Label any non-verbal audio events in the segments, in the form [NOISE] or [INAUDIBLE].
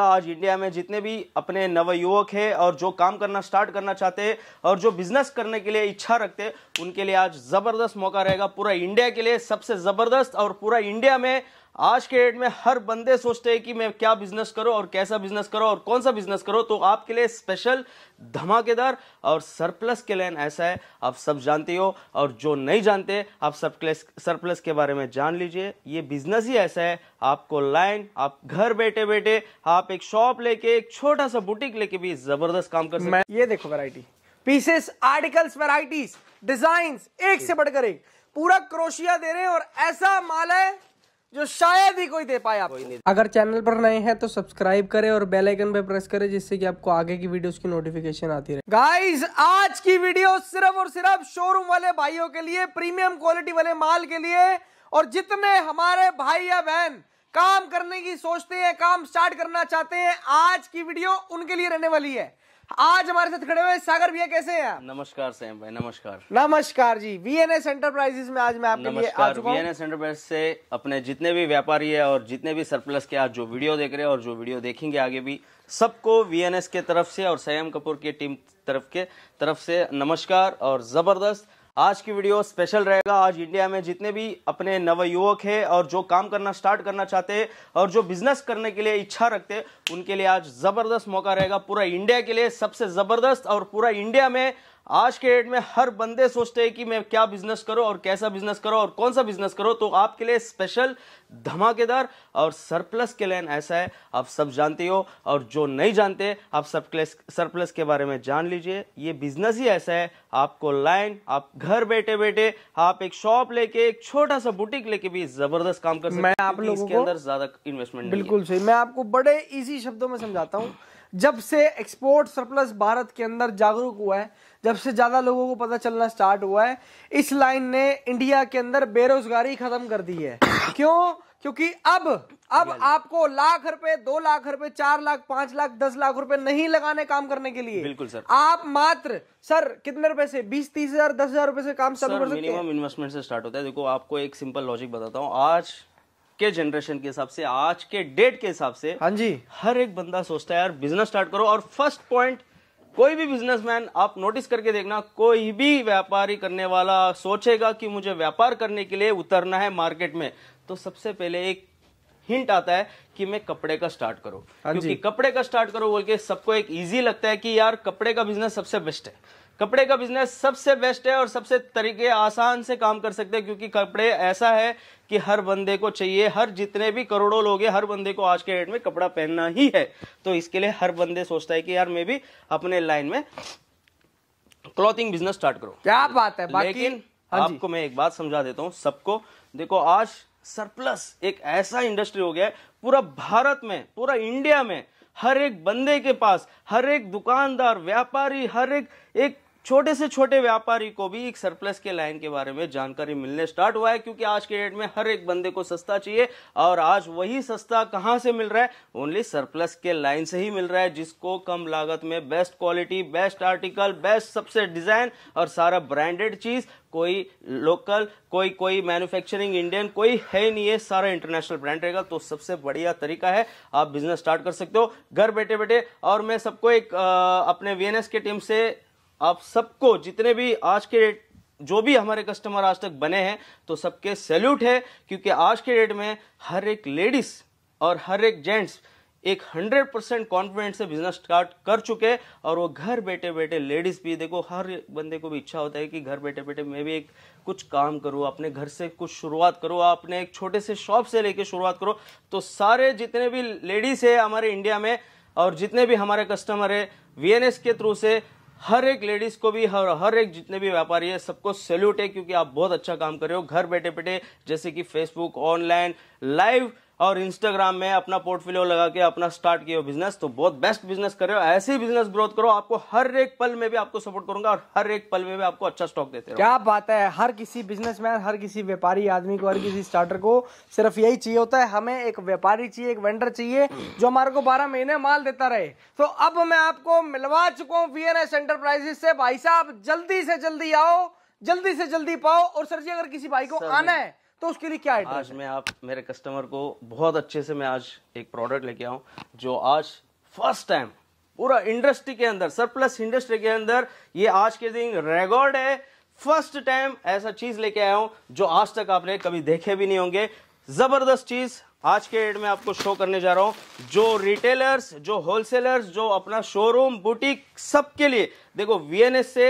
आज इंडिया में जितने भी अपने नवयुवक हैं और जो काम करना स्टार्ट करना चाहते हैं और जो बिजनेस करने के लिए इच्छा रखते हैं उनके लिए आज ज़बरदस्त मौका रहेगा पूरा इंडिया के लिए सबसे ज़बरदस्त और पूरा इंडिया में आज के डेट में हर बंदे सोचते हैं कि मैं क्या बिजनेस करो और कैसा बिजनेस करो और कौन सा बिजनेस करो तो आपके लिए स्पेशल धमाकेदार और सरप्लस के लाइन ऐसा है आप सब जानते हो और जो नहीं जानते आप सरप्लस सरप्लस के बारे में जान लीजिए ये बिजनेस ही ऐसा है आपको लाइन आप घर बैठे बैठे आप एक शॉप लेके एक छोटा सा बुटीक लेके भी जबरदस्त काम कर सकते ये देखो variety pieces articles varieties design एक से बढ़कर एक पूरा क्रोशिया दे रहे हैं और ऐसा माल है जो शायद ही कोई दे पाए आपको अगर चैनल पर नए हैं तो सब्सक्राइब करें और बेल आइकन पर प्रेस करें जिससे कि आपको आगे की वीडियोस की नोटिफिकेशन आती रहे गाइस आज की वीडियो सिर्फ और सिर्फ शोरूम वाले भाइयों के लिए प्रीमियम क्वालिटी वाले माल के लिए और जितने हमारे भाई या बहन काम करने की सोचते हैं काम स्टार्ट करना चाहते हैं आज की वीडियो उनके लिए रहने वाली है आज हमारे साथ खड़े हुए सागर भैया कैसे हैं नमस्कार सैम भाई नमस्कार नमस्कार जी वी एन एस एंटरप्राइजेस में आज मैं आपके लिए आ चुका वी एन एस एंटरप्राइज से अपने जितने भी व्यापारी है और जितने भी सरप्लस के आज जो वीडियो देख रहे हैं और जो वीडियो देखेंगे आगे भी सबको वी के तरफ से और सैम कपूर की टीम तरफ के तरफ से नमस्कार और जबरदस्त आज की वीडियो स्पेशल रहेगा आज इंडिया में जितने भी अपने नवयुवक हैं और जो काम करना स्टार्ट करना चाहते हैं और जो बिजनेस करने के लिए इच्छा रखते हैं उनके लिए आज जबरदस्त मौका रहेगा पूरा इंडिया के लिए सबसे जबरदस्त और पूरा इंडिया में आज के डेट में हर बंदे सोचते हैं कि मैं क्या बिजनेस करो और कैसा बिजनेस करो और कौन सा बिजनेस करो तो आपके लिए स्पेशल धमाकेदार और सरप्लस के लाइन ऐसा है आप सब जानते हो और जो नहीं जानते आप सरप्लस सरप्लस के बारे में जान लीजिए ये बिजनेस ही ऐसा है आपको लाइन आप घर बैठे बैठे आप एक शॉप लेके एक छोटा सा बुटीक लेके भी जबरदस्त काम कर सकते हैं आप लोगों इसके अंदर ज्यादा इन्वेस्टमेंट बिल्कुल सही मैं आपको बड़े इजी शब्दों में समझाता हूँ जब से एक्सपोर्ट सरप्लस भारत के अंदर जागरूक हुआ है जब से ज़्यादा लोगों को पता चलना स्टार्ट हुआ है इस लाइन ने इंडिया के अंदर बेरोजगारी खत्म कर दी है [COUGHS] क्यों क्योंकि अब अब आपको लाख रुपए दो लाख रुपए चार लाख पांच लाख दस लाख रुपए नहीं लगाने काम करने के लिए बिल्कुल सर आप मात्र सर कितने रुपए से बीस तीस हजार दस हजार रुपए से काम चालू कर सकते हैं मिनिमम इन्वेस्टमेंट से स्टार्ट होता है देखो आपको एक सिंपल लॉजिक बताता हूँ आज के जनरेशन के हिसाब से आज के डेट के हिसाब से हाँ जी हर एक बंदा सोचता है यार बिजनेस स्टार्ट करो और फर्स्ट पॉइंट कोई भी बिजनेसमैन आप नोटिस करके देखना कोई भी व्यापारी करने वाला सोचेगा कि मुझे व्यापार करने के लिए उतरना है मार्केट में तो सबसे पहले एक हिंट आता है कि मैं कपड़े का स्टार्ट करो हाँ क्योंकि कपड़े का स्टार्ट करो बोल के सबको एक इजी लगता है कि यार कपड़े का बिजनेस सबसे बेस्ट है कपड़े का बिजनेस सबसे बेस्ट है और सबसे तरीके आसान से काम कर सकते हैं क्योंकि कपड़े ऐसा है कि हर बंदे को चाहिए हर जितने भी करोड़ों लोग हैं हर बंदे को आज के डेट में कपड़ा पहनना ही है तो इसके लिए हर बंदे सोचता है कि यार मैं भी अपने लाइन में क्लॉथिंग बिजनेस स्टार्ट करो क्या बात है बाकी लेकिन हाँ आपको मैं एक बात समझा देता हूँ सबको देखो आज सरप्लस एक ऐसा इंडस्ट्री हो गया है पूरा भारत में पूरा इंडिया में हर एक बंदे के पास हर एक दुकानदार व्यापारी हर एक एक छोटे से छोटे व्यापारी को भी एक सरप्लस के लाइन के बारे में जानकारी मिलने स्टार्ट हुआ है क्योंकि आज के डेट में हर एक बंदे को सस्ता चाहिए और आज वही सस्ता कहां से मिल रहा है ओनली सरप्लस के लाइन से ही मिल रहा है जिसको कम लागत में best quality best article best सबसे डिजाइन और सारा ब्रांडेड चीज कोई लोकल कोई कोई मैन्युफैक्चरिंग इंडियन कोई है नहीं है सारा इंटरनेशनल ब्रांड रहेगा तो सबसे बढ़िया तरीका है आप बिजनेस स्टार्ट कर सकते हो घर बैठे बैठे और मैं सबको एक आ, अपने वीएनएस के टीम से आप सबको जितने भी आज के डेट जो भी हमारे कस्टमर आज तक बने हैं तो सबके सैल्यूट है क्योंकि आज के डेट में हर एक लेडीज और हर एक जेंट्स एक हंड्रेड परसेंट कॉन्फिडेंट से बिजनेस स्टार्ट कर चुके और वो घर बैठे बैठे लेडीज भी देखो हर बंदे को भी इच्छा होता है कि घर बैठे बैठे मैं भी एक कुछ काम करूँ अपने घर से कुछ शुरुआत करो अपने एक छोटे से शॉप से लेके शुरुआत करो तो सारे जितने भी लेडीज है हमारे इंडिया में और जितने भी हमारे कस्टमर है वी के थ्रू से हर एक लेडीज को भी हर हर एक जितने भी व्यापारी है सबको सैल्यूट है क्योंकि आप बहुत अच्छा काम कर रहे हो घर बैठे बैठे जैसे कि फेसबुक ऑनलाइन लाइव और इंस्टाग्राम में अपना पोर्टफोलियो लगा के अपना स्टार्ट किया बिजनेस तो बहुत बेस्ट बिजनेस कर रहे हो ऐसे ही बिजनेस ग्रोथ करो आपको हर एक पल में भी आपको सपोर्ट करूंगा और हर एक पल में भी आपको अच्छा स्टॉक देते क्या बात है हर किसी बिजनेसमैन हर किसी व्यापारी आदमी को हर किसी स्टार्टर को सिर्फ यही चाहिए होता है हमें एक व्यापारी चाहिए एक वेंडर चाहिए जो हमारे को बारह महीने माल देता रहे तो अब मैं आपको मिलवा चुका हूँ वी एंटरप्राइजेस से भाई साहब जल्दी से जल्दी आओ जल्दी से जल्दी पाओ और सर जी अगर किसी भाई को आना है तो उसके लिए क्या आज मैं आप मेरे कस्टमर को बहुत अच्छे से मैं आज एक प्रोडक्ट लेके आऊँ जो आज फर्स्ट टाइम पूरा इंडस्ट्री के अंदर सरप्लस इंडस्ट्री के अंदर ये आज के दिन रिकॉर्ड है फर्स्ट टाइम ऐसा चीज लेके आया हूं जो आज तक आपने कभी देखे भी नहीं होंगे ज़बरदस्त चीज़ आज के एड में आपको शो करने जा रहा हूं जो रिटेलर्स जो होलसेलर्स जो अपना शोरूम बुटीक सबके लिए देखो वीएनएस से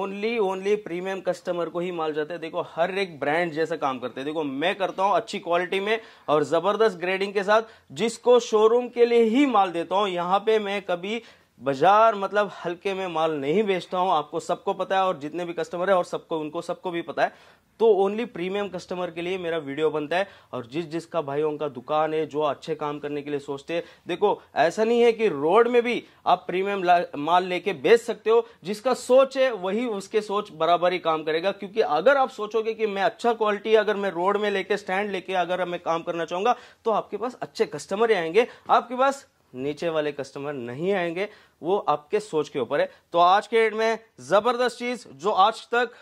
ओनली ओनली प्रीमियम कस्टमर को ही माल जाते हैं देखो हर एक ब्रांड जैसा काम करते हैं देखो मैं करता हूं अच्छी क्वालिटी में और ज़बरदस्त ग्रेडिंग के साथ जिसको शोरूम के लिए ही माल देता हूं यहां पे मैं कभी बाजार मतलब हल्के में माल नहीं बेचता हूं आपको सबको पता है और जितने भी कस्टमर है और सबको उनको सबको भी पता है तो ओनली प्रीमियम कस्टमर के लिए मेरा वीडियो बनता है और जिस जिसका भाइयों का दुकान है जो अच्छे काम करने के लिए सोचते हैं देखो ऐसा नहीं है कि रोड में भी आप प्रीमियम माल लेके बेच सकते हो जिसका सोच है वही उसके सोच बराबर ही काम करेगा क्योंकि अगर आप सोचोगे कि मैं अच्छा क्वालिटी अगर मैं रोड में लेके स्टैंड लेके अगर मैं काम करना चाहूंगा तो आपके पास अच्छे कस्टमर आएंगे आपके पास नीचे वाले कस्टमर नहीं आएंगे वो आपके सोच के ऊपर है तो आज के डेट में जबरदस्त चीज जो आज तक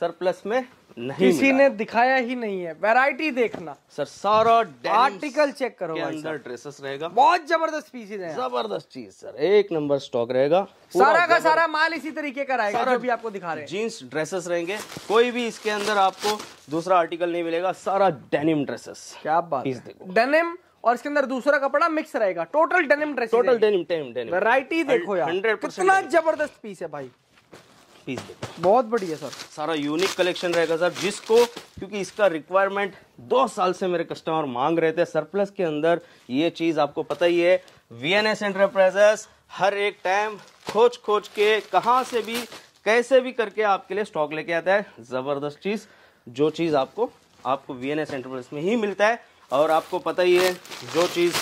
सरप्लस में नहीं किसी ने दिखाया ही नहीं है वैरायटी देखना सर सारा आर्टिकल चेक करो के अंदर ड्रेसेस रहेगा बहुत जबरदस्त पीसेज है जबरदस्त चीज सर एक नंबर स्टॉक रहेगा सारा का सारा माल इसी तरीके का रहेगा जो भी आपको दिखा रहे हैं जींस ड्रेसेस रहेंगे कोई भी इसके अंदर आपको दूसरा आर्टिकल नहीं मिलेगा सारा डेनिम ड्रेसेस क्या बात डेनिम और इसके अंदर दूसरा कपड़ा मिक्स रहेगा total denim dress total denim denim denim variety देखो यार कितना जबरदस्त पीस है भाई पीस देखो बहुत बढ़िया सर सारा यूनिक कलेक्शन रहेगा सर जिसको क्योंकि इसका रिक्वायरमेंट दो साल से मेरे कस्टमर मांग रहे थे सरप्लस के अंदर ये चीज आपको पता ही है वी एन एस एंटरप्राइजेस हर एक टाइम खोज खोज के कहां से भी कैसे भी करके आपके लिए स्टॉक लेके आता है जबरदस्त चीज जो चीज आपको आपको वी एन एस एंटरप्राइज में ही मिलता है और आपको पता ही है जो चीज़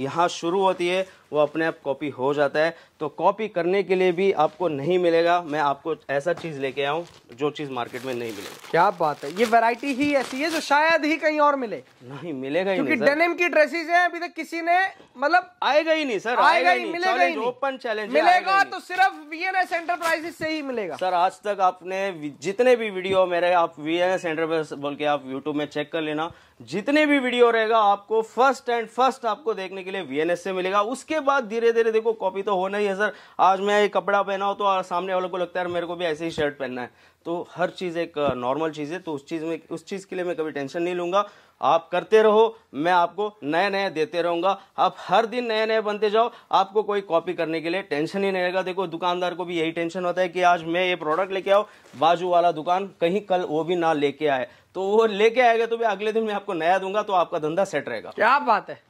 यहाँ शुरू होती है वो अपने आप कॉपी हो जाता है तो कॉपी करने के लिए भी आपको नहीं मिलेगा मैं आपको ऐसा चीज़ लेके आऊँ जो चीज़ मार्केट में नहीं मिलेगी क्या बात है ये वैरायटी ही ऐसी है जो शायद ही कहीं और मिले नहीं मिलेगा क्योंकि डेनिम की ड्रेसेस हैं अभी तक किसी ने मतलब आएगा ही नहीं सर आएगा, ही मिलेगा ओपन चैलेंज मिलेगा तो सिर्फ वीएनएस एंटरप्राइजेस से ही मिलेगा सर आज तक आपने जितने भी वीडियो मेरे आप वीएनएस एंटरप्राइज बोल के आप यूट्यूब में चेक कर लेना जितने भी वीडियो रहेगा आपको फर्स्ट एंड फर्स्ट आपको देखने के लिए वीएनएस से मिलेगा उसके बाद धीरे धीरे देखो कॉपी तो होना ही है सर आज मैं ये कपड़ा पहना हो तो सामने वालों को लगता है मेरे को भी ऐसे ही शर्ट पहनना है तो हर चीज़ एक नॉर्मल चीज़ है तो उस चीज़ में उस चीज़ के लिए मैं कभी टेंशन नहीं लूँगा आप करते रहो मैं आपको नए नए देते रहूँगा आप हर दिन नए नए बनते जाओ आपको कोई कॉपी करने के लिए टेंशन ही नहीं रहेगा देखो दुकानदार को भी यही टेंशन होता है कि आज मैं ये प्रोडक्ट लेके आओ बाजू वाला दुकान कहीं कल वो भी ना लेके आए तो वो लेके आएगा तो भी अगले दिन मैं आपको नया दूंगा तो आपका धंधा सेट रहेगा क्या बात है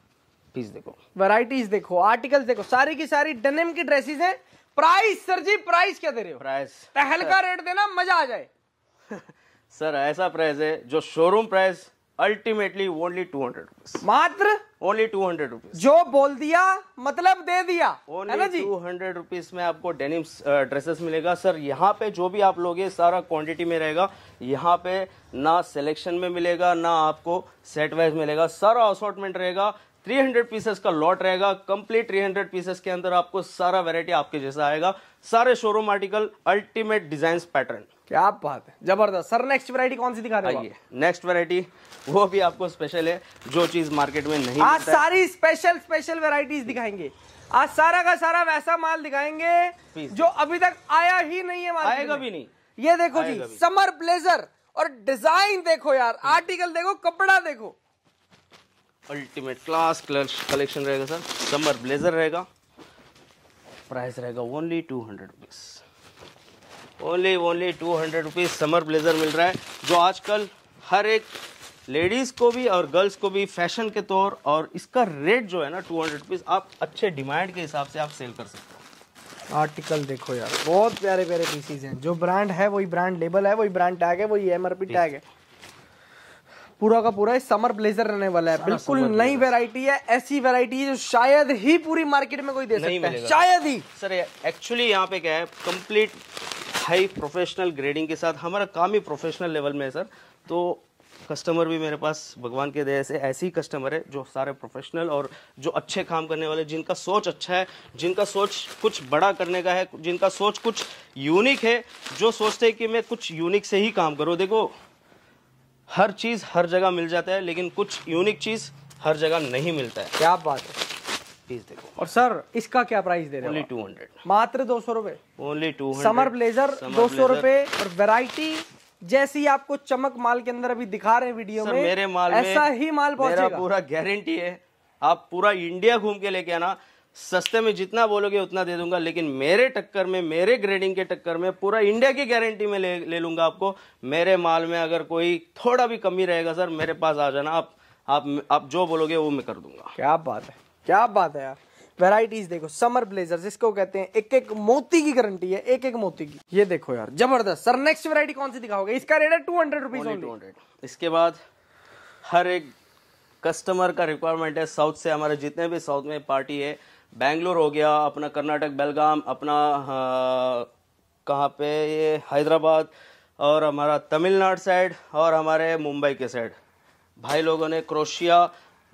पीस देखो वैरायटीज देखो आर्टिकल्स देखो सारी की सारी डेनिम की ड्रेसेस हैं प्राइस सर जी प्राइस क्या दे रहे हो प्राइस तहलका रेट देना मजा आ जाए सर [LAUGHS] ऐसा प्राइस है जो showroom price ultimately only two hundred rupees मात्र ओनली टू हंड्रेड रुपीज जो बोल दिया मतलब दे दिया ओनली टू हंड्रेड रुपीज में आपको डेनिम ड्रेसेस uh, मिलेगा सर यहाँ पे जो भी आप लोगे सारा क्वांटिटी में रहेगा यहाँ पे ना सिलेक्शन में मिलेगा ना आपको सेट वाइज मिलेगा सारा असॉर्टमेंट रहेगा 300 पीसेस का लॉट रहेगा कंप्लीट 300 पीसेस के अंदर आपको सारा वेरायटी आपके जैसा आएगा सारे showroom article ultimate design pattern क्या बात है जबरदस्त सर नेक्स्ट वेरायटी कौन सी दिखा रहे हैं नेक्स्ट वेरायटी वो भी आपको स्पेशल है जो चीज मार्केट में नहीं आज सारी स्पेशल स्पेशल वेराइटीज दिखाएंगे आज सारा का सारा वैसा माल दिखाएंगे जो अभी तक आया ही नहीं है आएगा भी नहीं ये देखो जी समर ब्लेजर और डिजाइन देखो यार आर्टिकल देखो कपड़ा देखो अल्टीमेट क्लास क्लच कलेक्शन रहेगा सर समर ब्लेजर रहेगा प्राइस रहेगा only two hundred rupees only only two hundred rupees summer blazer मिल रहा है जो आजकल हर एक लेडीज़ को भी और गर्ल्स को भी फैशन के तौर और इसका रेट जो है ना टू हंड्रेड रुपीज़ आप अच्छे डिमांड के हिसाब से आप सेल कर सकते हो आर्टिकल देखो यार बहुत प्यारे प्यारे पीसीज हैं जो ब्रांड है वही ब्रांड लेबल है वही ब्रांड टैग है वही एमआरपी टैग है पूरा का पूरा समर ब्लेजर रहने वाला है बिल्कुल नई वेरायटी है ऐसी वेरायटी है जो शायद ही पूरी मार्केट में कोई दे सकता है शायद ही सर एक्चुअली यहाँ पे क्या है कम्प्लीट हाई प्रोफेशनल ग्रेडिंग के साथ हमारा काम ही प्रोफेशनल लेवल में है सर तो कस्टमर भी मेरे पास भगवान के दया से ऐसे ही कस्टमर है जो सारे प्रोफेशनल और जो अच्छे काम करने वाले जिनका सोच अच्छा है जिनका सोच कुछ बड़ा करने का है जिनका सोच कुछ यूनिक है जो सोचते हैं कि मैं कुछ यूनिक से ही काम करूँ देखो हर चीज़ हर जगह मिल जाता है लेकिन कुछ यूनिक चीज़ हर जगह नहीं मिलता है क्या बात है पीस देखो और सर इसका क्या प्राइस दे रहे ओनली टू हंड्रेड मात्र दो सौ रूपए ओनली टू समर ब्लेजर दो सौ रूपए और वेराइटी जैसी आपको चमक माल के अंदर अभी दिखा रहे हैं वीडियो में मेरे माल ऐसा ही माल मेरा पूरा गारंटी है आप पूरा इंडिया घूम के लेके आना सस्ते में जितना बोलोगे उतना दे दूंगा लेकिन मेरे टक्कर में मेरे ग्रेडिंग के टक्कर में पूरा इंडिया की गारंटी में ले ले लूंगा आपको मेरे माल में अगर कोई थोड़ा भी कमी रहेगा सर मेरे पास आ जाना आप आप आप जो बोलोगे वो मैं कर दूंगा क्या बात है क्या बात है यार वेराइटीज देखो समर ब्लेजर जिसको कहते हैं एक एक मोती की गारंटी है एक एक मोती की ये देखो यार जबरदस्त सर नेक्स्ट वेरायटी कौन सी दिखाओगे इसका रेट है टू हंड्रेड रुपीज इसके बाद हर एक कस्टमर का रिक्वायरमेंट है साउथ से हमारे जितने भी साउथ में पार्टी है बेंगलोर हो गया अपना कर्नाटक बेलगाम अपना हाँ, कहाँ पे ये हैदराबाद और हमारा तमिलनाडु साइड और हमारे मुंबई के साइड भाई लोगों ने क्रोशिया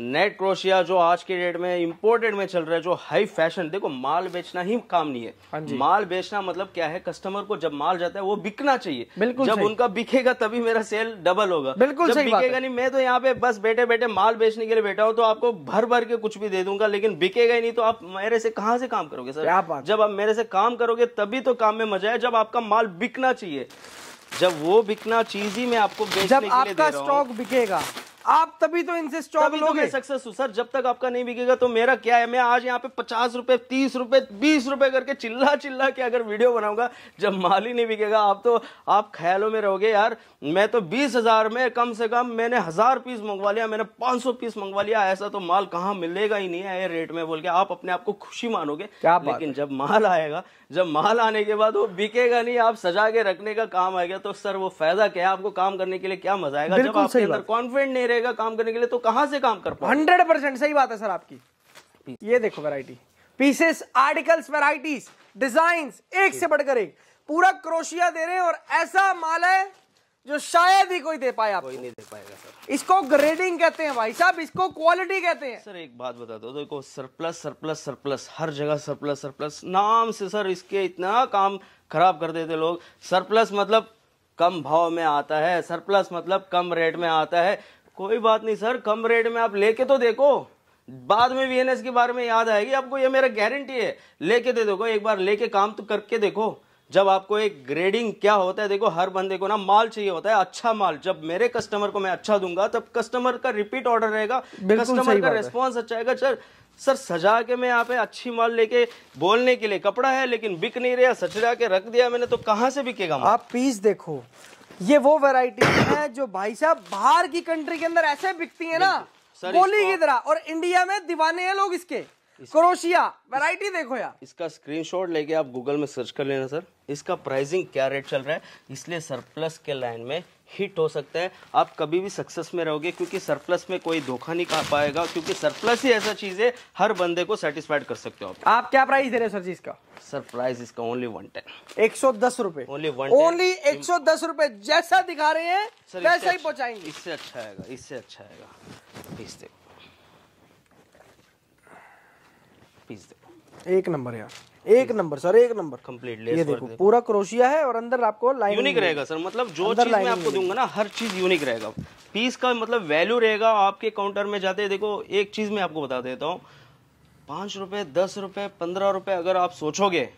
नेट क्रोशिया जो आज के डेट में इम्पोर्टेड में चल रहा है जो हाई फैशन देखो माल बेचना ही काम नहीं है हाँ माल बेचना मतलब क्या है कस्टमर को जब माल जाता है वो बिकना चाहिए बिल्कुल जब उनका बिकेगा तभी मेरा सेल डबल होगा बिल्कुल जब बिकेगा नहीं मैं तो यहाँ पे बस बैठे बैठे माल बेचने के लिए बैठा हूँ तो आपको भर भर के कुछ भी दे दूंगा लेकिन बिकेगा ही नहीं तो आप मेरे से कहा से काम करोगे सर जब आप मेरे से काम करोगे तभी तो काम में मजा है जब आपका माल बिकना चाहिए जब वो बिकना चीज ही मैं आपको जब स्टॉक बिकेगा आप तभी तो इनसे स्टॉक तो लोगे तो सक्सेस हो सर जब तक आपका नहीं बिकेगा तो मेरा क्या है मैं आज यहाँ पे पचास रुपए तीस रुपए बीस रुपए करके चिल्ला चिल्ला के अगर वीडियो बनाऊंगा जब माल ही नहीं बिकेगा आप तो आप ख्यालों में रहोगे यार मैं तो बीस हजार में कम से कम मैंने हजार पीस मंगवा लिया मैंने पांच सौ पीस मंगवा लिया ऐसा तो माल कहाँ मिलेगा ही नहीं है रेट में बोल के आप अपने आप को खुशी मानोगे लेकिन जब माल आएगा जब माल आने के बाद वो बिकेगा नहीं आप सजा के रखने का काम आएगा तो सर वो फायदा क्या है आपको काम करने के लिए क्या मजा आएगा जब आपके अंदर कॉन्फिडेंट नहीं नहीं रहेगा काम करने के लिए तो कहां से काम कर पाओ हंड्रेड परसेंट सही बात है सर आपकी ये देखो variety pieces articles varieties design एक से बढ़कर एक पूरा क्रोशिया दे रहे हैं और ऐसा माल है जो शायद ही कोई दे पाए आप कोई नहीं दे पाएगा सर इसको ग्रेडिंग कहते हैं भाई साहब इसको क्वालिटी कहते हैं सर एक बात बता दो देखो सरप्लस सरप्लस सरप्लस हर जगह सरप्लस सरप्लस नाम से सर इसके इतना काम खराब कर देते लोग सरप्लस मतलब कम भाव में आता है सरप्लस मतलब कम रेट में आता है कोई बात नहीं सर कम रेट में आप लेके तो देखो बाद में वीएनएस के बारे में याद आएगी आपको ये मेरा गारंटी है लेके दे देखो एक बार लेके काम तो करके देखो जब आपको एक ग्रेडिंग क्या होता है देखो हर बंदे को ना माल चाहिए होता है अच्छा माल जब मेरे कस्टमर को मैं अच्छा दूंगा तब कस्टमर का रिपीट ऑर्डर रहेगा कस्टमर का रिस्पॉन्स अच्छा आएगा सर सर सजा के मैं यहाँ पे अच्छी माल लेके बोलने के लिए कपड़ा है लेकिन बिक नहीं रहा सजा के रख दिया मैंने तो कहाँ से बिकेगा आप पीस देखो ये वो वैरायटी है जो भाई साहब बाहर की कंट्री के अंदर ऐसे बिकती है ना बोली की तरह और इंडिया में दीवाने हैं लोग इसके क्रोशिया वैरायटी देखो यार इसका स्क्रीनशॉट लेके आप गूगल में सर्च कर लेना सर इसका प्राइसिंग क्या रेट चल रहा है इसलिए सरप्लस के लाइन में हिट हो सकता है आप कभी भी सक्सेस में रहोगे क्योंकि सरप्लस में कोई धोखा नहीं खा पाएगा क्योंकि सरप्लस ही ऐसा चीज़ है हर बंदे को सेटिस्फाइड कर सकते हो आप क्या प्राइस दे रहे हो सर जी इसका सर प्राइस इसका ओनली वन टेन एक सौ दस रूपए ओनली वन ओनली एक सौ दस रूपए जैसा दिखा रहे हैं वैसा ही अच्छा- पहुंचाएंगे इससे अच्छा आएगा इससे अच्छा आएगा पीस देखो पीस देखो एक नंबर यार एक नंबर सर एक नंबर कम्प्लीट ये देखो पूरा क्रोशिया है और अंदर आपको लाइन यूनिक रहेगा सर मतलब जो चीज मैं आपको दूंगा ना हर चीज यूनिक रहेगा पीस का मतलब वैल्यू रहेगा आपके काउंटर में जाते देखो एक चीज मैं आपको बता देता हूँ पांच रुपए दस रुपए पंद्रह रुपए अगर आप सोचोगे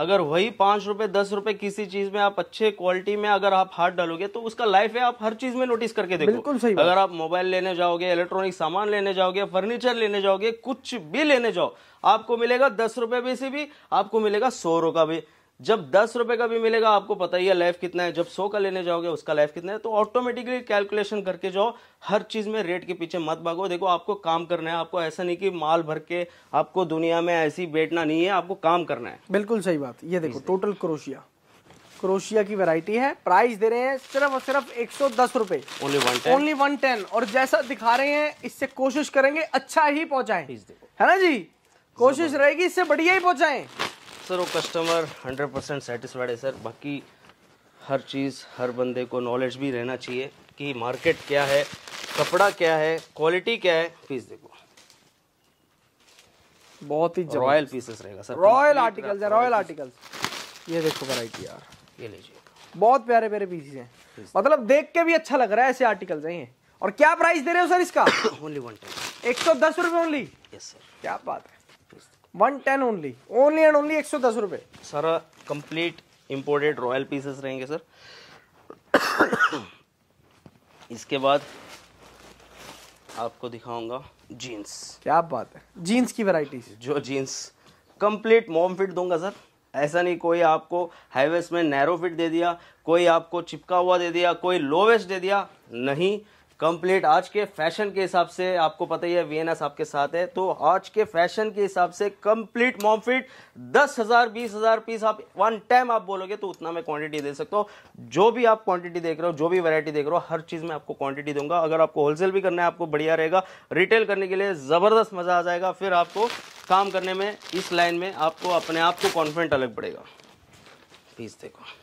अगर वही पाँच रुपये दस रुपये किसी चीज़ में आप अच्छे क्वालिटी में अगर आप हाथ डालोगे तो उसका लाइफ है आप हर चीज़ में नोटिस करके देखो बिल्कुल सही अगर आप मोबाइल लेने जाओगे इलेक्ट्रॉनिक सामान लेने जाओगे फर्नीचर लेने जाओगे कुछ भी लेने जाओ आपको मिलेगा दस रुपये भी से भी आपको मिलेगा सौ रुपये भी जब दस रुपए का भी मिलेगा आपको पता ही है लाइफ कितना है जब सौ का लेने जाओगे उसका लाइफ कितना है तो ऑटोमेटिकली कैलकुलेशन करके जाओ हर चीज में रेट के पीछे मत भागो देखो आपको काम करना है आपको ऐसा नहीं कि माल भर के आपको दुनिया में ऐसी बैठना नहीं है आपको काम करना है बिल्कुल सही बात ये देखो टोटल क्रोशिया क्रोशिया की वैरायटी है प्राइस दे रहे हैं सिर्फ और सिर्फ एक सौ दस रुपए ओनली वन टेन और जैसा दिखा रहे हैं इससे कोशिश करेंगे अच्छा ही पहुंचाएं है ना जी कोशिश रहेगी इससे बढ़िया ही पहुंचाएं सर वो कस्टमर हंड्रेड परसेंट सेटिस्फाइड है सर बाकी हर चीज़ हर बंदे को नॉलेज भी रहना चाहिए कि मार्केट क्या है कपड़ा क्या है क्वालिटी क्या है पीस देखो बहुत ही रॉयल पीसेस रहेगा सर रॉयल आर्टिकल्स है रॉयल आर्टिकल्स ये देखो वैरायटी यार ये लीजिए बहुत प्यारे प्यारे पीसेस हैं मतलब देख के भी अच्छा लग रहा है ऐसे आर्टिकल्स हैं ये और क्या प्राइस दे रहे हो सर इसका ओनली वन टेन एक सौ दस रुपये ओनली यस सर क्या बात है one ten only only and only एक सौ दस रुपये sir complete imported royal pieces रहेंगे सर इसके बाद आपको दिखाऊंगा जीन्स क्या बात है जीन्स की वैरायटी जो जीन्स कंप्लीट मॉम फिट दूंगा सर ऐसा नहीं कोई आपको हाईवेस्ट में नैरो फिट दे दिया कोई आपको चिपका हुआ दे दिया कोई लोवेस्ट दे दिया नहीं कंप्लीट आज के फैशन के हिसाब से आपको पता ही है वीएनएस आपके साथ है तो आज के फैशन के हिसाब से कंप्लीट मॉमफिट दस हजार बीस हजार पीस आप वन टाइम आप बोलोगे तो उतना मैं क्वांटिटी दे सकता हूँ जो भी आप क्वांटिटी देख रहे हो जो भी वैरायटी देख रहे हो हर चीज़ में आपको क्वांटिटी दूंगा अगर आपको होलसेल भी करना है आपको बढ़िया रहेगा रिटेल करने के लिए ज़बरदस्त मज़ा आ जाएगा फिर आपको काम करने में इस लाइन में आपको अपने आप को कॉन्फिडेंट अलग पड़ेगा पीस देखो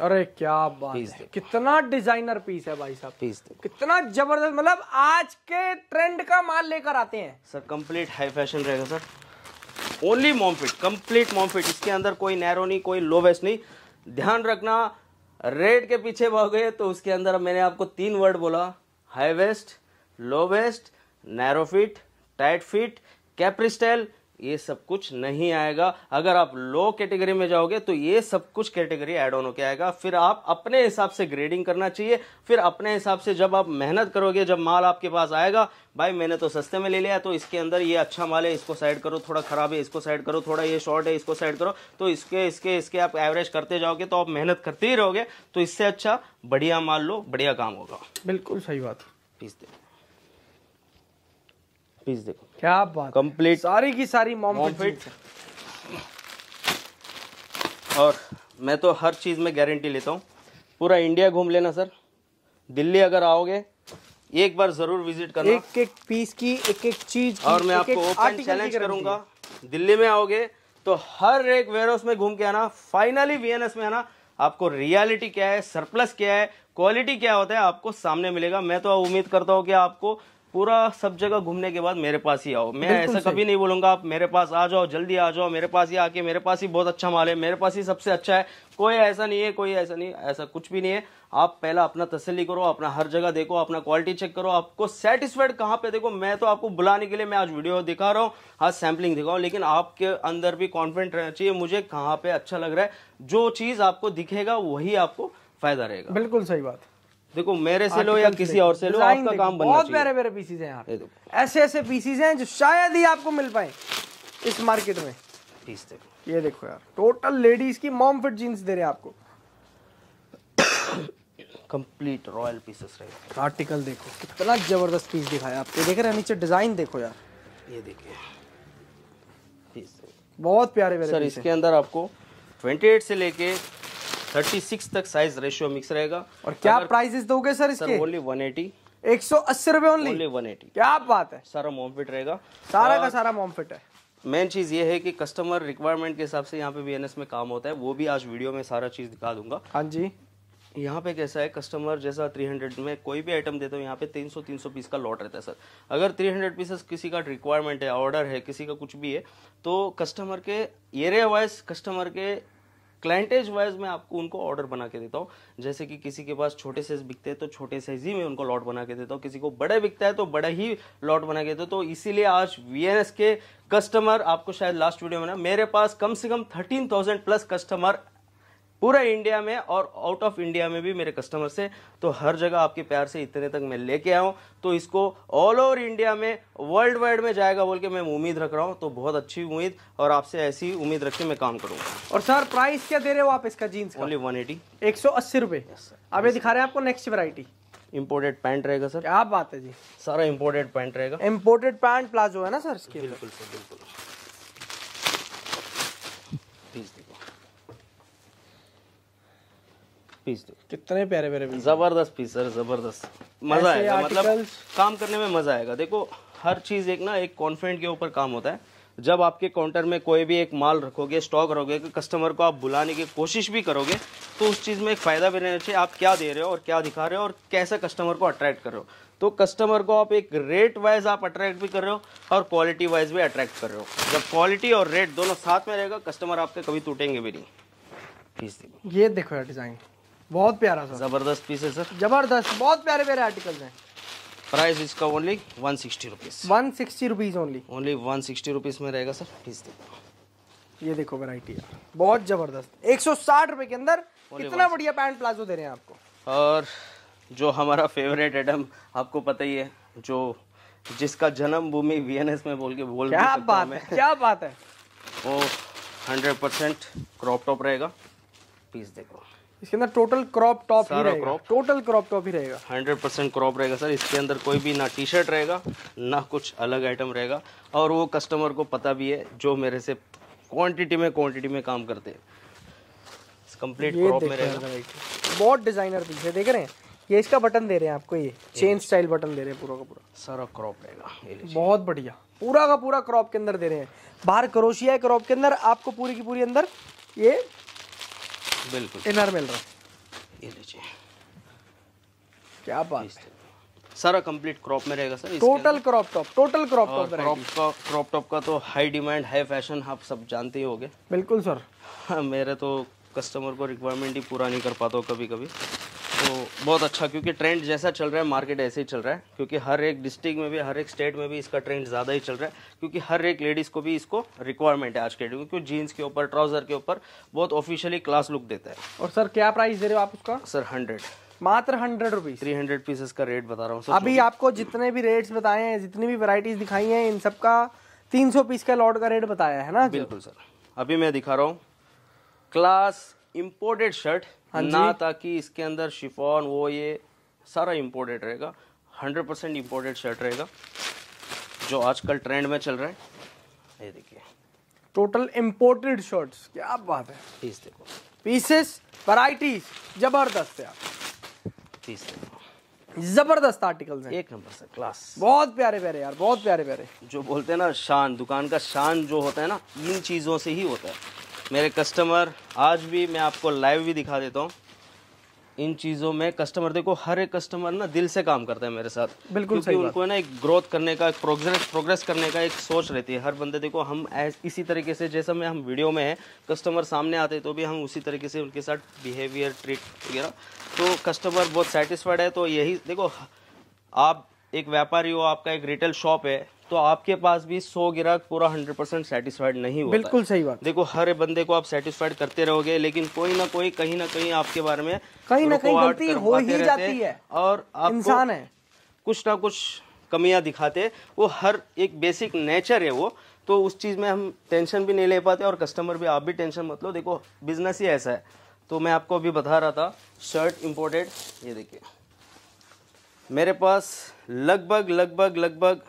अरे क्या बात है कितना डिजाइनर पीस है भाई साहब पीस कितना जबरदस्त मतलब आज के ट्रेंड का माल लेकर आते हैं सर कंप्लीट हाई फैशन रहेगा sir only mom fit complete mom fit इसके अंदर कोई नैरो नहीं कोई लो वेस्ट नहीं ध्यान रखना रेड के पीछे भागे तो उसके अंदर मैंने आपको तीन वर्ड बोला high waist low waist narrow fit tight fit capri style ये सब कुछ नहीं आएगा अगर आप लो कैटेगरी में जाओगे तो ये सब कुछ कैटेगरी एड ऑन होकर आएगा फिर आप अपने हिसाब से ग्रेडिंग करना चाहिए फिर अपने हिसाब से जब आप मेहनत करोगे जब माल आपके पास आएगा भाई मैंने तो सस्ते में ले लिया तो इसके अंदर ये अच्छा माल है इसको साइड करो थोड़ा ख़राब है इसको साइड करो थोड़ा ये शॉर्ट है इसको साइड करो तो इसके इसके इसके आप एवरेज करते जाओगे तो आप मेहनत करते ही रहोगे तो इससे अच्छा बढ़िया माल लो बढ़िया काम होगा बिल्कुल सही बात पीस देखो पीस देखो क्या बात कंप्लीट सारी की सारी मॉम फिट और मैं तो हर चीज़ में गारंटी लेता हूँ पूरा इंडिया घूम लेना सर दिल्ली अगर आओगे एक बार ज़रूर विजिट करना एक एक पीस की एक एक चीज़ और मैं एक आपको ओपन चैलेंज करूंगा दिल्ली में आओगे तो हर एक वेयर हाउस में घूम के आना फाइनली वीएनएस में आना आपको रियलिटी क्या है सरप्लस क्या है क्वालिटी क्या होता है आपको सामने मिलेगा मैं तो उम्मीद करता हूँ कि आपको पूरा सब जगह घूमने के बाद मेरे पास ही आओ मैं ऐसा कभी नहीं बोलूंगा आप मेरे पास आ जाओ जल्दी आ जाओ मेरे पास ही आके मेरे पास ही बहुत अच्छा माल है मेरे पास ही सबसे अच्छा है कोई ऐसा नहीं है कोई ऐसा नहीं ऐसा कुछ भी नहीं है आप पहला अपना तसली करो अपना हर जगह देखो अपना क्वालिटी चेक करो आपको सेटिस्फाइड कहाँ पे देखो मैं तो आपको बुलाने के लिए मैं आज वीडियो दिखा रहा हूँ आज सैम्पलिंग दिखाऊँ लेकिन आपके अंदर भी कॉन्फिडेंट रहना चाहिए मुझे कहाँ पे अच्छा लग रहा है जो चीज़ आपको दिखेगा वही आपको फायदा रहेगा बिल्कुल सही बात देखो मेरे से लो या किसी और से लो आपका काम बनना बहुत प्यारे प्यारे पीसीज हैं यहाँ ऐसे ऐसे पीसीज हैं जो शायद ही आपको मिल पाए इस मार्केट में पीस देखो ये देखो यार टोटल लेडीज की मॉम फिट जीन्स दे रहे हैं आपको कंप्लीट रॉयल पीसेस रहे आर्टिकल देखो कितना जबरदस्त पीस दिखाया आपको देख रहे हैं नीचे डिजाइन देखो यार ये देखिए बहुत प्यारे प्यारे सर इसके अंदर आपको 28 से लेके 36 तक साइज रेशियो मिक्स रहेगा और क्या प्राइसेस दोगे सर इसके ओनली 180 एक सौ अस्सी रुपए ओनली वन एटी क्या बात है सारा मोमफिट रहेगा सारा का सारा मोमफिट है मेन चीज़ ये है कि कस्टमर रिक्वायरमेंट के हिसाब से यहाँ पे बी में काम होता है वो भी आज वीडियो में सारा चीज़ दिखा दूंगा हाँ जी यहाँ पे कैसा है कस्टमर जैसा 300 में कोई भी आइटम देता हूँ यहाँ पे 300 300 पीस का लॉट रहता है सर अगर 300 हंड्रेड पीसेस किसी का रिक्वायरमेंट है ऑर्डर है किसी का कुछ भी है तो कस्टमर के एरिया वाइज कस्टमर के क्लाइंटेज वाइज मैं आपको उनको ऑर्डर बना के देता हूँ जैसे कि किसी के पास छोटे साइज बिकते हैं तो छोटे साइज ही में उनको लॉट बना के देता हूँ किसी को बड़े बिकता है तो बड़े ही लॉट बना के देता हूँ तो इसीलिए आज वी के कस्टमर आपको शायद लास्ट वीडियो में ना मेरे पास कम से कम थर्टीन थाउजेंड प्लस कस्टमर पूरा इंडिया में और आउट ऑफ इंडिया में भी मेरे कस्टमर से तो हर जगह आपके प्यार से इतने तक मैं लेके आया हूँ तो इसको ऑल ओवर इंडिया में वर्ल्ड वाइड में जाएगा बोल के मैं उम्मीद रख रहा हूँ तो बहुत अच्छी उम्मीद और आपसे ऐसी उम्मीद रख के मैं काम करूँगा और सर प्राइस क्या दे रहे हो आप इसका जीन्स ओनली वन एटी एक सौ अस्सी रुपये अब ये दिखा रहे हैं आपको नेक्स्ट वेरायटी इम्पोर्टेड पैंट रहेगा सर क्या बात है जी सारा इम्पोर्टेड पैंट रहेगा इम्पोर्टेड पैंट प्लाजो है ना सर इसके बिल्कुल सर बिल्कुल पीस दो कितने प्यारे प्यारे जबरदस्त पीस सर जबरदस्त मजा आएगा मतलब काम करने में मजा आएगा देखो हर चीज एक ना एक कॉन्फिडेंट के ऊपर काम होता है जब आपके काउंटर में कोई भी एक माल रखोगे स्टॉक रखोगे कस्टमर को आप बुलाने की कोशिश भी करोगे तो उस चीज़ में एक फ़ायदा भी रहना चाहिए आप क्या दे रहे हो और क्या दिखा रहे हो और कैसे कस्टमर को अट्रैक्ट कर रहे हो तो कस्टमर को आप एक रेट वाइज आप अट्रैक्ट भी कर रहे हो और क्वालिटी वाइज भी अट्रैक्ट कर रहे हो जब क्वालिटी और रेट दोनों साथ में रहेगा कस्टमर आपके कभी टूटेंगे भी नहीं ये देखो यार डिज़ाइन बहुत प्यारा सर जबरदस्त पीस है सर जबरदस्त बहुत प्यारे प्यारे आर्टिकल हैं प्राइस इसका only one sixty rupees one sixty rupees only only one sixty rupees में रहेगा सर पीस देखो ये देखो वेराइटी बहुत ज़बरदस्त एक सौ साठ रुपए के अंदर इतना बढ़िया पैंट प्लाजो दे रहे हैं आपको और जो हमारा फेवरेट आइटम आपको पता ही है जो जिसका जन्म जन्मभूमि वीएनएस में बोल के बोल क्या बात है क्या बात है वो हंड्रेड परसेंट क्रॉप टॉप रहेगा पीस देखो इसके अंदर टोटल क्रॉप टॉप ही रहेगा क्रॉप टोटल क्रॉप टॉप ही रहेगा हंड्रेड परसेंट क्रॉप रहेगा सर इसके अंदर कोई भी ना टी शर्ट रहेगा ना कुछ अलग आइटम रहेगा और वो कस्टमर को पता भी है जो मेरे से क्वांटिटी में क्वांटिटी में काम करते हैं कंप्लीट क्रॉप में रहेगा बहुत डिजाइनर पीस है देख रहे हैं ये इसका बटन दे रहे हैं आपको ये चेन स्टाइल बटन दे रहे हैं पूरा का पूरा सारा क्रॉप रहेगा बहुत बढ़िया पूरा का पूरा क्रॉप के अंदर दे रहे हैं बाहर क्रोशिया क्रॉप के अंदर आपको पूरी की पूरी अंदर ये बिल्कुल इनर मिल रहा है ये लीजिए क्या बात है सारा कंप्लीट क्रॉप में रहेगा sir total crop top total crop top crop का क्रॉप टॉप का तो हाई डिमांड हाई फैशन आप सब जानते ही होंगे बिल्कुल सर [LAUGHS] मेरे तो कस्टमर को रिक्वायरमेंट ही पूरा नहीं कर पाता कभी कभी तो बहुत अच्छा क्योंकि ट्रेंड जैसा चल रहा है मार्केट ऐसे ही चल रहा है क्योंकि हर एक डिस्ट्रिक्ट में भी हर एक स्टेट में भी इसका ट्रेंड ज़्यादा ही चल रहा है क्योंकि हर एक लेडीज़ को भी इसको रिक्वायरमेंट है आज के डेट क्योंकि जीन्स के ऊपर ट्राउज़र के ऊपर बहुत ऑफिशियली क्लास लुक देता है और सर क्या प्राइस दे रहे हो आप उसका सर हंड्रेड मात्र hundred rupees three hundred pieces का रेट बता रहा हूँ अभी आपको जितने भी रेट्स बताए हैं जितनी भी वैरायटीज दिखाई हैं इन सब का तीन सौ पीस का लॉट का रेट बताया है ना बिल्कुल सर अभी मैं दिखा रहा हूँ क्लास इम्पोर्टेड शर्ट हाँ ना ताकि इसके अंदर शिफॉन वो ये सारा इम्पोर्टेड रहेगा हंड्रेड परसेंट इम्पोर्टेड शर्ट रहेगा जो आजकल ट्रेंड में चल रहा है ये देखिए टोटल इम्पोर्टेड शर्ट्स क्या बात है पीस देखो पीसेस वराइटीज जबरदस्त है पीस देखो जबरदस्त आर्टिकल है एक नंबर से क्लास बहुत प्यारे प्यारे यार बहुत प्यारे प्यारे जो बोलते हैं ना शान दुकान का शान जो होता है ना इन चीज़ों से ही होता है मेरे कस्टमर आज भी मैं आपको लाइव भी दिखा देता हूँ इन चीज़ों में कस्टमर देखो हर एक कस्टमर ना दिल से काम करता है मेरे साथ बिल्कुल क्योंकि उनको ना एक ग्रोथ करने का एक प्रोग्रेस प्रोग्रेस करने का एक सोच रहती है हर बंदे देखो हम इसी तरीके से जैसा मैं हम वीडियो में है कस्टमर सामने आते तो भी हम उसी तरीके से उनके साथ बिहेवियर ट्रीट वगैरह तो कस्टमर बहुत सेटिस्फाइड है तो यही देखो आप एक व्यापारी हो आपका एक रिटेल शॉप है तो आपके पास भी सौ ग्राहक पूरा हंड्रेड परसेंट सेटिस्फाइड नहीं होता बिल्कुल सही बात देखो हर बंदे को आप सेटिस्फाइड करते रहोगे लेकिन कोई ना कोई कहीं ना कहीं आपके बारे में कहीं ना कहीं गलती हो ही जाती है और इंसान है कुछ ना कुछ कमियां दिखाते वो हर एक बेसिक नेचर है वो तो उस चीज़ में हम टेंशन भी नहीं ले पाते और कस्टमर भी आप भी टेंशन मत लो देखो बिजनेस ही ऐसा है तो मैं आपको अभी बता रहा था शर्ट इम्पोर्टेड ये देखिए मेरे पास लगभग लगभग लगभग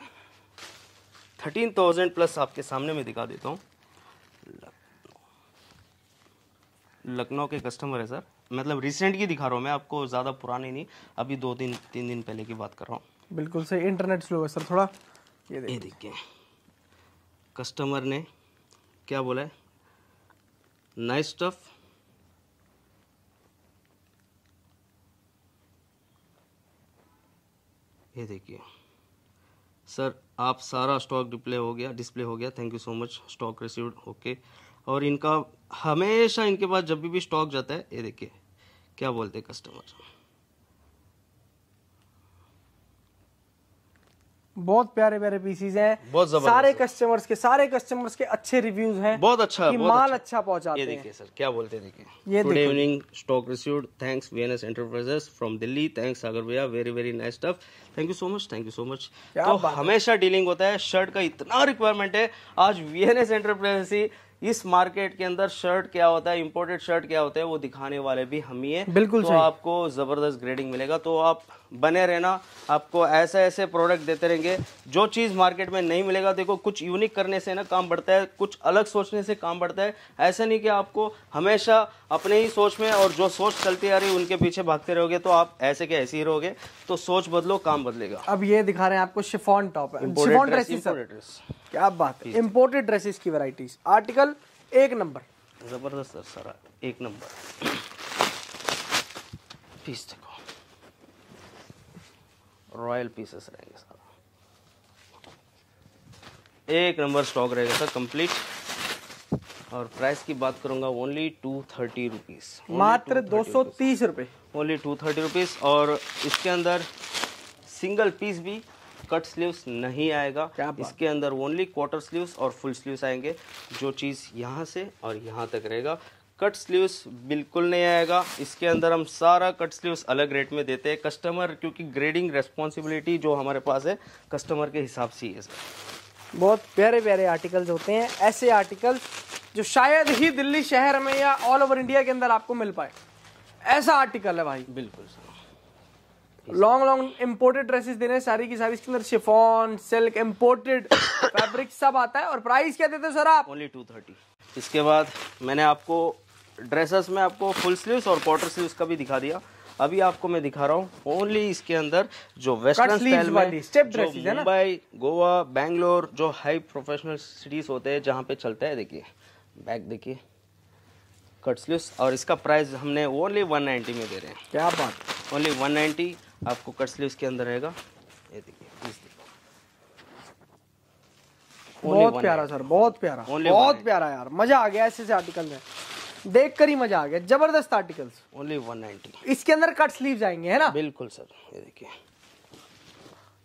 थर्टीन थाउजेंड प्लस आपके सामने में दिखा देता हूँ लखनऊ के कस्टमर है सर मतलब रिसेंट की दिखा रहा हूँ मैं आपको ज़्यादा पुराने नहीं अभी दो दिन तीन दिन पहले की बात कर रहा हूँ बिल्कुल सही इंटरनेट स्लो है सर थोड़ा ये देखिए देखिए कस्टमर ने क्या बोला है नाइस स्टफ ये देखिए सर आप सारा स्टॉक डिप्ले हो गया डिस्प्ले हो गया thank you so much stock received okay और इनका हमेशा इनके पास जब भी भी स्टॉक जाता है ये देखिए क्या बोलते हैं कस्टमर बहुत प्यारे प्यारे पीसीज हैं बहुत सारे कस्टमर्स के सारे कस्टमर्स के अच्छे रिव्यूज हैं बहुत अच्छा कि बहुत माल अच्छा, अच्छा पहुंचाते ये देखिए सर क्या बोलते हैं देखिए ये good evening stock received thanks VNS enterprises from Delhi thanks Sagar भैया very very nice stuff thank you so much thank you so much तो हमेशा डीलिंग होता है शर्ट का इतना रिक्वायरमेंट है आज वीएनएस एंटरप्राइजेस ही इस मार्केट के अंदर शर्ट क्या होता है इम्पोर्टेड शर्ट क्या होता है वो दिखाने वाले भी हम ही है बिल्कुल तो आपको जबरदस्त ग्रेडिंग मिलेगा तो आप बने रहना आपको ऐसे ऐसे प्रोडक्ट देते रहेंगे जो चीज़ मार्केट में नहीं मिलेगा देखो कुछ यूनिक करने से ना काम बढ़ता है कुछ अलग सोचने से काम बढ़ता है ऐसा नहीं कि आपको हमेशा अपने ही सोच में और जो सोच चलती आ रही उनके पीछे भागते रहोगे तो आप ऐसे के ऐसे ही रहोगे तो सोच बदलो काम बदलेगा अब ये दिखा रहे हैं आपको शिफॉन टॉप है क्या बात है इम्पोर्टेड ड्रेसेस की वैरायटीज आर्टिकल एक नंबर जबरदस्त सर सारा एक नंबर पीस देखो रॉयल पीसेस रहेंगे सारा एक नंबर स्टॉक रहेगा सर कंप्लीट और प्राइस की बात करूंगा ओनली टू थर्टी रुपीज़ मात्र दो सौ तीस रुपए ओनली टू थर्टी रुपीज़ और इसके अंदर सिंगल पीस भी कट स्लीव्स नहीं आएगा इसके अंदर ओनली क्वार्टर स्लीव्स और फुल स्लीव्स आएंगे जो चीज़ यहाँ से और यहाँ तक रहेगा कट स्लीव्स बिल्कुल नहीं आएगा इसके अंदर हम सारा कट स्लीव्स अलग रेट में देते हैं कस्टमर क्योंकि ग्रेडिंग रेस्पॉन्सिबिलिटी जो हमारे पास है कस्टमर के हिसाब से ही है सर बहुत प्यारे प्यारे आर्टिकल्स होते हैं ऐसे आर्टिकल्स जो शायद ही दिल्ली शहर में या ऑल ओवर इंडिया के अंदर आपको मिल पाए ऐसा आर्टिकल है भाई बिल्कुल sir long long imported dresses दे रहे हैं सारी की सारी इसके अंदर शिफॉन सिल्क इम्पोर्टेड फैब्रिक सब आता है और प्राइस क्या देते हो सर आप ओनली टू थर्टी इसके बाद मैंने आपको ड्रेसेस में आपको फुल स्लीव्स और क्वार्टर स्लीव्स का भी दिखा दिया अभी आपको मैं दिखा रहा हूँ ओनली इसके अंदर जो वेस्टर्न स्टाइल में स्टेप ड्रेसेस है मुंबई गोवा बैंगलोर जो हाई प्रोफेशनल सिटीज होते हैं जहाँ पे चलता है देखिए बैग देखिए कट स्लीव्स और इसका प्राइस हमने ओनली 190 में दे रहे हैं क्या बात ओनली 190 आपको कट स्लीव इसके अंदर रहेगा ये देखिए बहुत प्यारा सर बहुत प्यारा बहुत प्यारा यार मजा आ गया ऐसे ऐसे आर्टिकल में देख कर ही मजा आ गया जबरदस्त आर्टिकल्स ओनली 190 इसके अंदर कट स्लीव आएंगे है ना बिल्कुल सर ये देखिए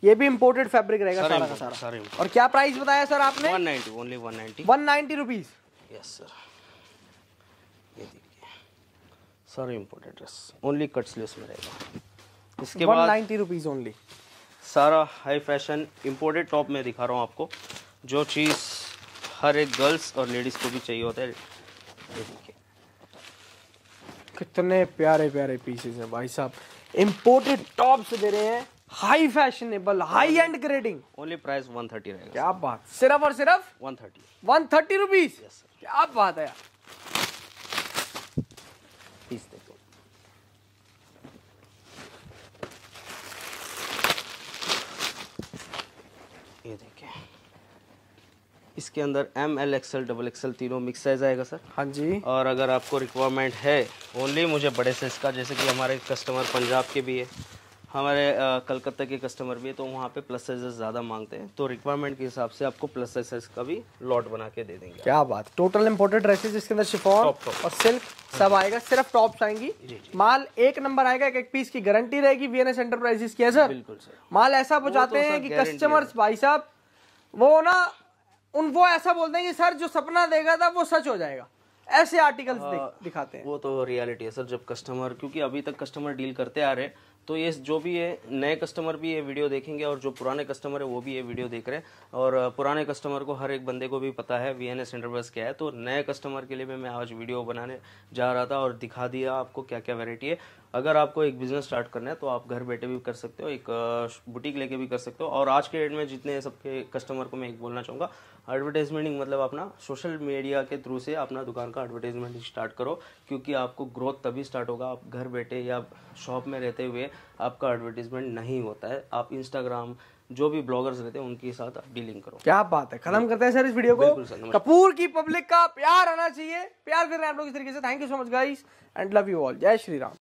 ये भी इम्पोर्टेड फैब्रिक रहेगा सारा का सारा सारे और क्या प्राइस बताया सर आपने 190 ओनली 190 190 रुपीस यस सर ये देखिए सारे imported dress only cut sleeve में रहेगा इसके बाद नाइन्टी रुपीज़ ओनली सारा हाई फैशन इम्पोर्टेड टॉप में दिखा रहा हूँ आपको जो चीज़ हर एक गर्ल्स और लेडीज़ को भी चाहिए होता है कितने प्यारे प्यारे पीसेस हैं भाई साहब इम्पोर्टेड टॉप्स दे रहे हैं high fashionable high end grading only price one thirty रहेगा क्या बात सिर्फ और सिर्फ one thirty one thirty rupees क्या बात है यार पीस देख इसके अंदर M L XL double XL तीनों मिक्स साइज आएगा सर हाँ जी और अगर आपको रिक्वायरमेंट है ओनली मुझे बड़े साइज का जैसे कि हमारे कस्टमर पंजाब के भी है हमारे कलकत्ता के कस्टमर भी है तो वहाँ पे प्लस साइज ज़्यादा मांगते हैं तो रिक्वायरमेंट के हिसाब से आपको प्लस साइज का भी लॉट बना के दे देंगे क्या बात टोटल इम्पोर्टेड ड्रेसेज इसके अंदर शिफॉन और सिल्क सब आएगा सिर्फ टॉप्स आएंगी जी जी। माल एक नंबर आएगा एक एक पीस की गारंटी रहेगी वी एन एस एंटरप्राइजेस की है सर बिल्कुल सर माल ऐसा पहुँचाते तो, हैं कि कस्टमर्स भाई साहब वो ना उन वो ऐसा बोलते हैं कि सर जो सपना देगा था वो सच हो जाएगा ऐसे आर्टिकल्स आ, हाँ, दिखाते हैं वो तो रियलिटी है सर जब कस्टमर क्योंकि अभी तक कस्टमर डील करते आ रहे हैं तो ये जो भी है नए कस्टमर भी ये वीडियो देखेंगे और जो पुराने कस्टमर है वो भी ये वीडियो देख रहे हैं और पुराने कस्टमर को हर एक बंदे को भी पता है वी एन एस इंटरप्रेस क्या है तो नए कस्टमर के लिए भी मैं आज वीडियो बनाने जा रहा था और दिखा दिया आपको क्या क्या वेराइटी है अगर आपको एक बिजनेस स्टार्ट करना है तो आप घर बैठे भी कर सकते हो एक बुटीक लेके भी कर सकते हो और आज के डेट में जितने सबके कस्टमर को मैं एक बोलना चाहूँगा एडवर्टाइजमेंटिंग मतलब अपना सोशल मीडिया के थ्रू से अपना दुकान का एडवर्टाइजमेंट स्टार्ट करो क्योंकि आपको ग्रोथ तभी स्टार्ट होगा आप घर बैठे या शॉप में रहते हुए आपका एडवर्टाइजमेंट नहीं होता है आप इंस्टाग्राम जो भी ब्लॉगर्स रहते हैं उनके साथ आप डीलिंग करो क्या बात है खत्म करते हैं सर इस वीडियो को कपूर की पब्लिक का प्यार आना चाहिए प्यार कर रहे हैं आप लोग इस तरीके से thank you so much guys and love you all जय श्री राम